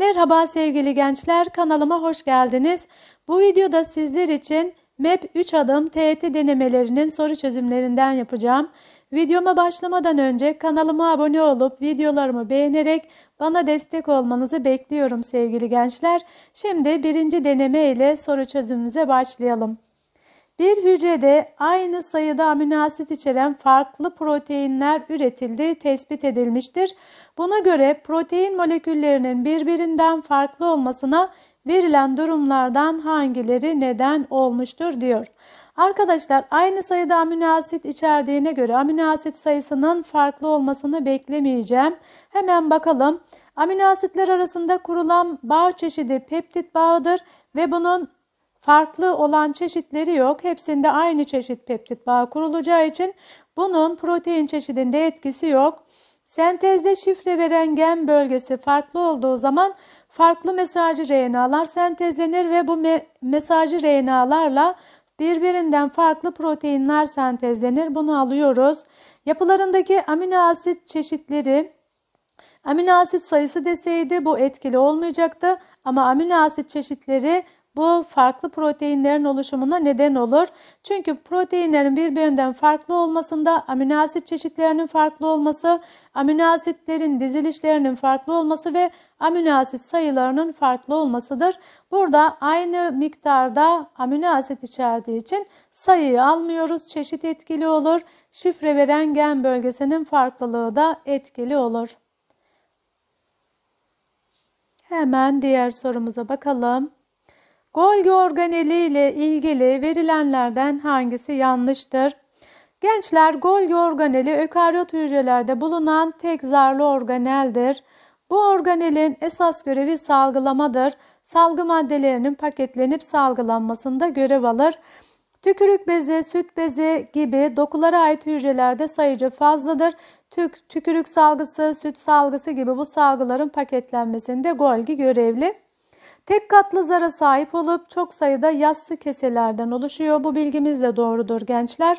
Merhaba sevgili gençler kanalıma hoş geldiniz. Bu videoda sizler için MEP 3 adım TET e denemelerinin soru çözümlerinden yapacağım. Videoma başlamadan önce kanalıma abone olup videolarımı beğenerek bana destek olmanızı bekliyorum sevgili gençler. Şimdi birinci deneme ile soru çözümümüze başlayalım. Bir hücrede aynı sayıda aminoasit içeren farklı proteinler üretildiği tespit edilmiştir. Buna göre protein moleküllerinin birbirinden farklı olmasına verilen durumlardan hangileri neden olmuştur diyor. Arkadaşlar aynı sayıda aminoasit içerdiğine göre aminoasit sayısının farklı olmasını beklemeyeceğim. Hemen bakalım. Aminoasitler arasında kurulan bağ çeşidi peptit bağıdır ve bunun farklı olan çeşitleri yok. Hepsinde aynı çeşit peptit bağ kurulacağı için bunun protein çeşidinde etkisi yok. Sentezde şifre veren gen bölgesi farklı olduğu zaman farklı mesajcı RNA'lar sentezlenir ve bu me mesajcı RNA'larla birbirinden farklı proteinler sentezlenir. Bunu alıyoruz. Yapılarındaki amino asit çeşitleri amino asit sayısı deseydi bu etkili olmayacaktı ama amino asit çeşitleri bu farklı proteinlerin oluşumuna neden olur. Çünkü proteinlerin birbirinden farklı olmasında amino asit çeşitlerinin farklı olması, amino asitlerin dizilişlerinin farklı olması ve amino asit sayılarının farklı olmasıdır. Burada aynı miktarda amino asit içerdiği için sayıyı almıyoruz. Çeşit etkili olur. Şifre veren gen bölgesinin farklılığı da etkili olur. Hemen diğer sorumuza bakalım. Golgi organeli ile ilgili verilenlerden hangisi yanlıştır? Gençler Golgi organeli ökaryot hücrelerde bulunan tek zarlı organeldir. Bu organelin esas görevi salgılamadır. Salgı maddelerinin paketlenip salgılanmasında görev alır. Tükürük bezi, süt bezi gibi dokulara ait hücrelerde sayıca fazladır. Tük, tükürük salgısı, süt salgısı gibi bu salgıların paketlenmesinde Golgi görevli. Tek katlı zara sahip olup çok sayıda yassı keselerden oluşuyor. Bu bilgimiz de doğrudur gençler.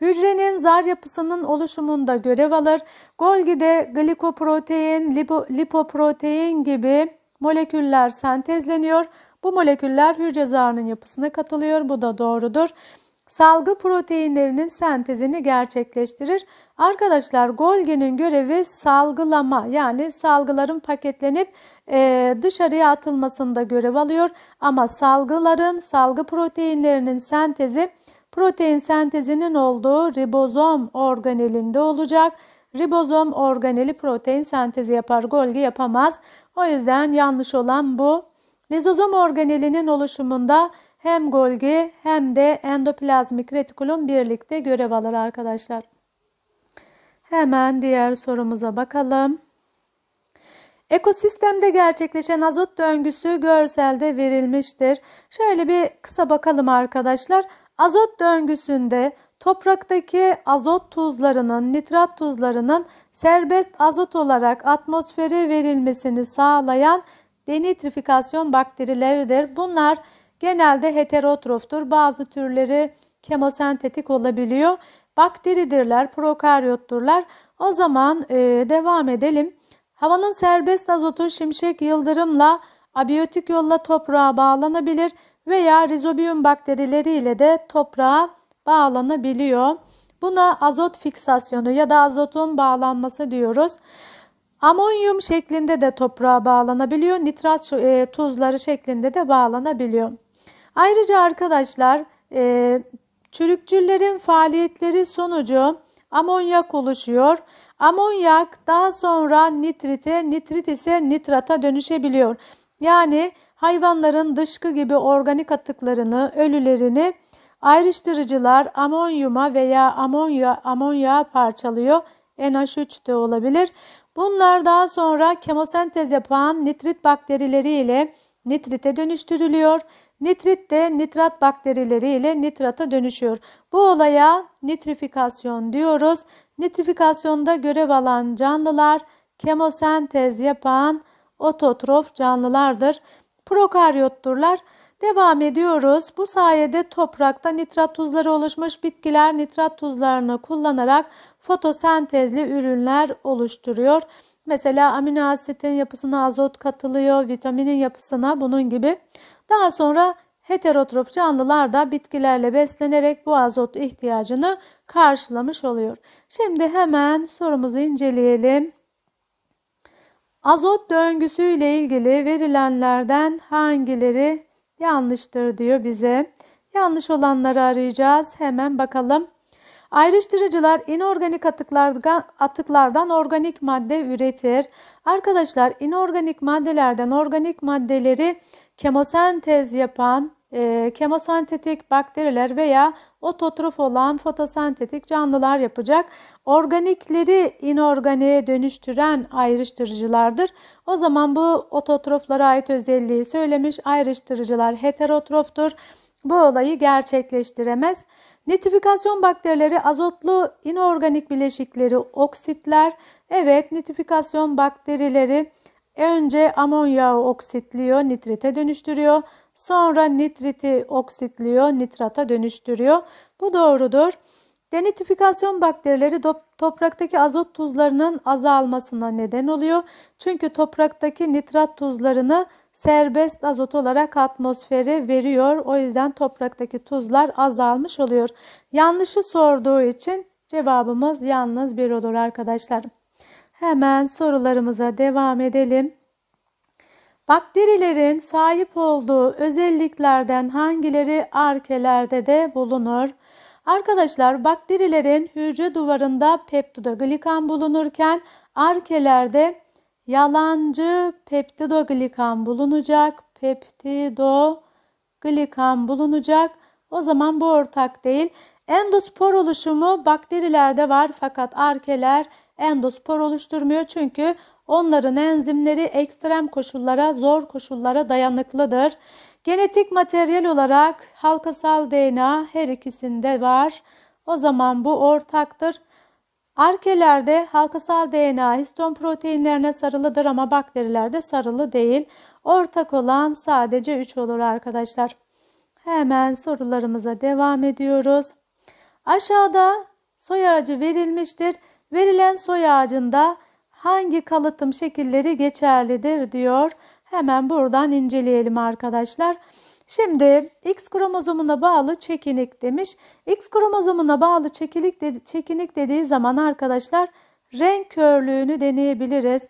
Hücrenin zar yapısının oluşumunda görev alır. Golgi'de glikoprotein, lipo, lipoprotein gibi moleküller sentezleniyor. Bu moleküller hücre zarının yapısına katılıyor. Bu da doğrudur salgı proteinlerinin sentezini gerçekleştirir. Arkadaşlar Golgi'nin görevi salgılama yani salgıların paketlenip e, dışarıya atılmasında görev alıyor. Ama salgıların salgı proteinlerinin sentezi protein sentezinin olduğu ribozom organelinde olacak. Ribozom organeli protein sentezi yapar, Golgi yapamaz. O yüzden yanlış olan bu. Lizozom organelinin oluşumunda hem Golgi hem de endoplazmik retikulum birlikte görev alır arkadaşlar. Hemen diğer sorumuza bakalım. Ekosistemde gerçekleşen azot döngüsü görselde verilmiştir. Şöyle bir kısa bakalım arkadaşlar. Azot döngüsünde topraktaki azot tuzlarının, nitrat tuzlarının serbest azot olarak atmosfere verilmesini sağlayan denitrifikasyon bakterileridir. Bunlar genelde heterotroftur. Bazı türleri kemosentetik olabiliyor. Bakteridirler, prokaryotturlar. O zaman e, devam edelim. Havanın serbest azotu şimşek yıldırımla abiyotik yolla toprağa bağlanabilir veya rizobiyum bakterileriyle de toprağa bağlanabiliyor. Buna azot fiksasyonu ya da azotun bağlanması diyoruz. Amonyum şeklinde de toprağa bağlanabiliyor. Nitrat e, tuzları şeklinde de bağlanabiliyor. Ayrıca arkadaşlar e, çürükçüllerin faaliyetleri sonucu amonyak oluşuyor. Amonyak daha sonra nitrite, nitrit ise nitrata dönüşebiliyor. Yani hayvanların dışkı gibi organik atıklarını, ölülerini ayrıştırıcılar amonyuma veya amonya, amonyağa parçalıyor. NH3 de olabilir. Bunlar daha sonra kemosentez yapan nitrit bakterileriyle nitrite dönüştürülüyor Nitrit de nitrat bakterileri ile nitrata dönüşüyor. Bu olaya nitrifikasyon diyoruz. Nitrifikasyonda görev alan canlılar kemosentez yapan ototrof canlılardır. Prokaryotturlar. Devam ediyoruz. Bu sayede toprakta nitrat tuzları oluşmuş bitkiler nitrat tuzlarını kullanarak fotosentezli ürünler oluşturuyor. Mesela amino asitin yapısına azot katılıyor, vitaminin yapısına bunun gibi. Daha sonra heterotrop canlılar da bitkilerle beslenerek bu azot ihtiyacını karşılamış oluyor. Şimdi hemen sorumuzu inceleyelim. Azot döngüsüyle ilgili verilenlerden hangileri yanlıştır diyor bize. Yanlış olanları arayacağız. Hemen bakalım. Ayrıştırıcılar inorganik atıklardan, atıklardan organik madde üretir. Arkadaşlar inorganik maddelerden organik maddeleri kemosentez yapan e, kemosentetik bakteriler veya ototrof olan fotosentetik canlılar yapacak. Organikleri inorganiğe dönüştüren ayrıştırıcılardır. O zaman bu ototroflara ait özelliği söylemiş. Ayrıştırıcılar heterotroftur. Bu olayı gerçekleştiremez. Nitrifikasyon bakterileri azotlu inorganik bileşikleri oksitler. Evet nitrifikasyon bakterileri Önce amonyağı oksitliyor, nitrite dönüştürüyor. Sonra nitriti oksitliyor, nitrata dönüştürüyor. Bu doğrudur. Denitifikasyon bakterileri topraktaki azot tuzlarının azalmasına neden oluyor. Çünkü topraktaki nitrat tuzlarını serbest azot olarak atmosfere veriyor. O yüzden topraktaki tuzlar azalmış oluyor. Yanlışı sorduğu için cevabımız yalnız bir olur arkadaşlar. Hemen sorularımıza devam edelim. Bakterilerin sahip olduğu özelliklerden hangileri arkelerde de bulunur? Arkadaşlar bakterilerin hücre duvarında peptidoglikan bulunurken arkelerde yalancı peptidoglikan bulunacak. Peptidoglikan bulunacak. O zaman bu ortak değil. Endospor oluşumu bakterilerde var fakat arkeler endospor oluşturmuyor. Çünkü onların enzimleri ekstrem koşullara, zor koşullara dayanıklıdır. Genetik materyal olarak halkasal DNA her ikisinde var. O zaman bu ortaktır. Arkelerde halkasal DNA histon proteinlerine sarılıdır ama bakterilerde sarılı değil. Ortak olan sadece 3 olur arkadaşlar. Hemen sorularımıza devam ediyoruz. Aşağıda soy ağacı verilmiştir. Verilen soy ağacında hangi kalıtım şekilleri geçerlidir diyor. Hemen buradan inceleyelim arkadaşlar. Şimdi X kromozomuna bağlı çekinik demiş. X kromozomuna bağlı çekinik, de, çekinik dediği zaman arkadaşlar renk körlüğünü deneyebiliriz.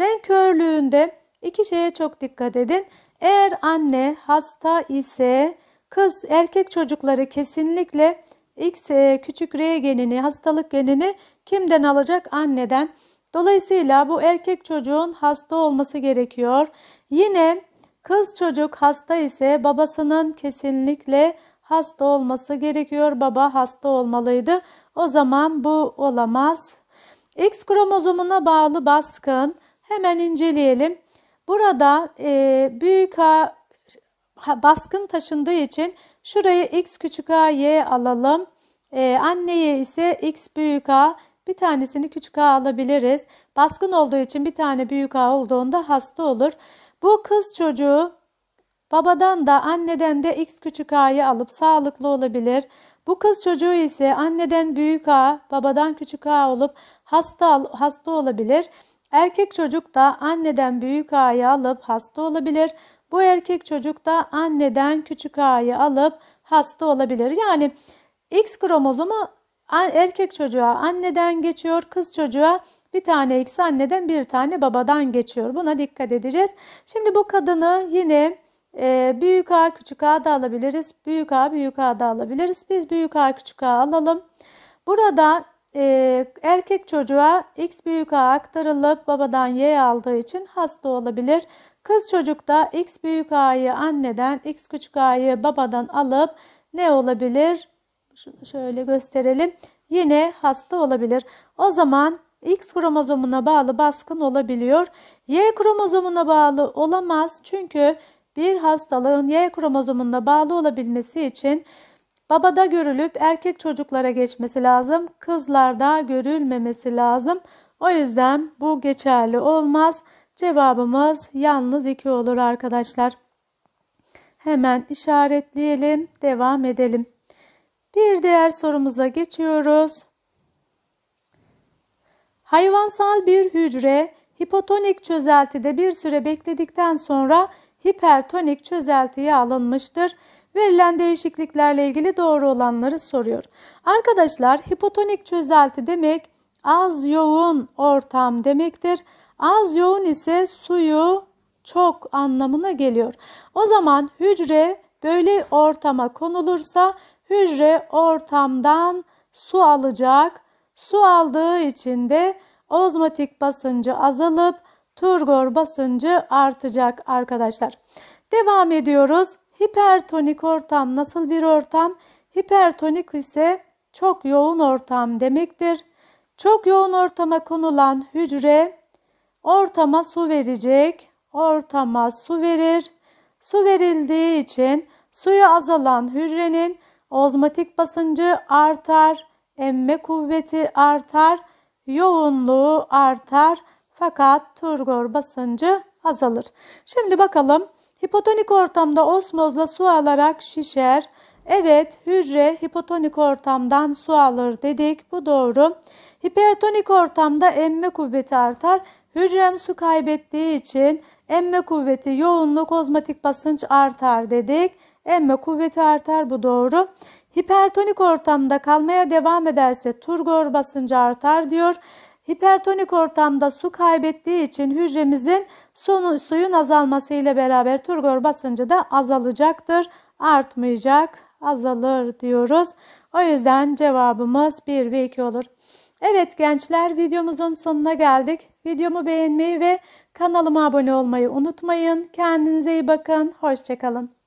Renk körlüğünde iki şeye çok dikkat edin. Eğer anne hasta ise kız erkek çocukları kesinlikle X e, küçük R genini, hastalık genini kimden alacak? Anneden. Dolayısıyla bu erkek çocuğun hasta olması gerekiyor. Yine kız çocuk hasta ise babasının kesinlikle hasta olması gerekiyor. Baba hasta olmalıydı. O zaman bu olamaz. X kromozomuna bağlı baskın hemen inceleyelim. Burada e, büyük A baskın taşındığı için Şurayı x küçük a y alalım. Ee, anneye ise x büyük a bir tanesini küçük a alabiliriz. Baskın olduğu için bir tane büyük a olduğunda hasta olur. Bu kız çocuğu babadan da anneden de x küçük a'yı alıp sağlıklı olabilir. Bu kız çocuğu ise anneden büyük a, babadan küçük a olup hasta hasta olabilir. Erkek çocuk da anneden büyük a'yı alıp hasta olabilir. Bu erkek çocuk da anneden küçük A'yı alıp hasta olabilir. Yani X kromozomu erkek çocuğa anneden geçiyor, kız çocuğa bir tane X anneden bir tane babadan geçiyor. Buna dikkat edeceğiz. Şimdi bu kadını yine e, büyük A küçük A da alabiliriz. Büyük A büyük A da alabiliriz. Biz büyük A küçük A alalım. Burada e, erkek çocuğa X büyük A aktarılıp babadan Y aldığı için hasta olabilir. Kız çocuk da X büyük A'yı anneden, X küçük A'yı babadan alıp ne olabilir? Şunu şöyle gösterelim. Yine hasta olabilir. O zaman X kromozomuna bağlı baskın olabiliyor. Y kromozomuna bağlı olamaz çünkü bir hastalığın Y kromozomuna bağlı olabilmesi için Babada görülüp erkek çocuklara geçmesi lazım. Kızlarda görülmemesi lazım. O yüzden bu geçerli olmaz. Cevabımız yalnız 2 olur arkadaşlar. Hemen işaretleyelim. Devam edelim. Bir diğer sorumuza geçiyoruz. Hayvansal bir hücre hipotonik çözeltide bir süre bekledikten sonra hipertonik çözeltiye alınmıştır verilen değişikliklerle ilgili doğru olanları soruyor. Arkadaşlar hipotonik çözelti demek az yoğun ortam demektir. Az yoğun ise suyu çok anlamına geliyor. O zaman hücre böyle ortama konulursa hücre ortamdan su alacak. Su aldığı için de ozmotik basıncı azalıp turgor basıncı artacak arkadaşlar. Devam ediyoruz. Hipertonik ortam nasıl bir ortam? Hipertonik ise çok yoğun ortam demektir. Çok yoğun ortama konulan hücre ortama su verecek. Ortama su verir. Su verildiği için suyu azalan hücrenin ozmatik basıncı artar, emme kuvveti artar, yoğunluğu artar fakat turgor basıncı azalır. Şimdi bakalım Hipotonik ortamda osmozla su alarak şişer. Evet hücre hipotonik ortamdan su alır dedik. Bu doğru. Hipertonik ortamda emme kuvveti artar. Hücrem su kaybettiği için emme kuvveti yoğunluk kozmatik basınç artar dedik. Emme kuvveti artar bu doğru. Hipertonik ortamda kalmaya devam ederse turgor basıncı artar diyor. Hipertonik ortamda su kaybettiği için hücremizin sonu, suyun azalması ile beraber turgor basıncı da azalacaktır. Artmayacak, azalır diyoruz. O yüzden cevabımız 1 ve 2 olur. Evet gençler videomuzun sonuna geldik. Videomu beğenmeyi ve kanalıma abone olmayı unutmayın. Kendinize iyi bakın. Hoşçakalın.